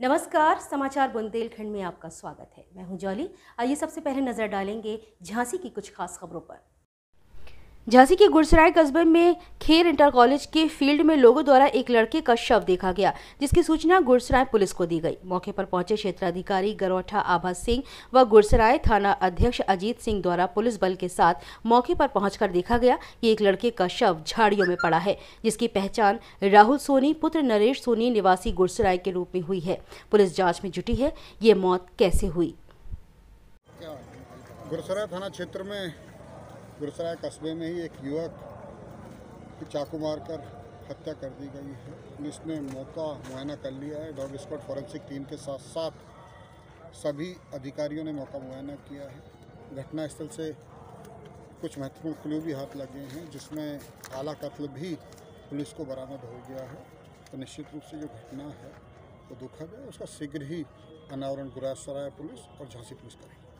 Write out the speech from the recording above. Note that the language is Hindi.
नमस्कार समाचार बुंदेलखंड में आपका स्वागत है मैं हूं जॉली आइए सबसे पहले नजर डालेंगे झांसी की कुछ खास खबरों पर झांसी के गुड़सराय कस्बे में खेर इंटर कॉलेज के फील्ड में लोगों द्वारा एक लड़के का शव देखा गया जिसकी सूचना गुड़सराय पुलिस को दी गई मौके पर पहुंचे क्षेत्राधिकारी गरौठा आभा सिंह व गुड़सराय थाना अध्यक्ष अजीत सिंह द्वारा पुलिस बल के साथ मौके पर पहुंचकर देखा गया कि एक लड़के का शव झाड़ियों में पड़ा है जिसकी पहचान राहुल सोनी पुत्र नरेश सोनी निवासी गुड़सराय के रूप में हुई है पुलिस जाँच में जुटी है ये मौत कैसे हुई गुड़सराय थाना क्षेत्र में गुरसराय कस्बे में ही एक युवक की चाकू मारकर हत्या कर दी गई है पुलिस ने मौका मुआयना कर लिया है डॉग स्क्वाड फॉरेंसिक टीम के साथ साथ सभी अधिकारियों ने मौका मुआयना किया है घटनास्थल से कुछ महत्वपूर्ण क्लू भी हाथ लगे हैं जिसमें आला कत्ल भी पुलिस को बरामद हो गया है तो निश्चित रूप से जो घटना है वो तो दुखद है उसका शीघ्र ही अनावरण गुरासराय पुलिस और झांसी पुलिस करेगी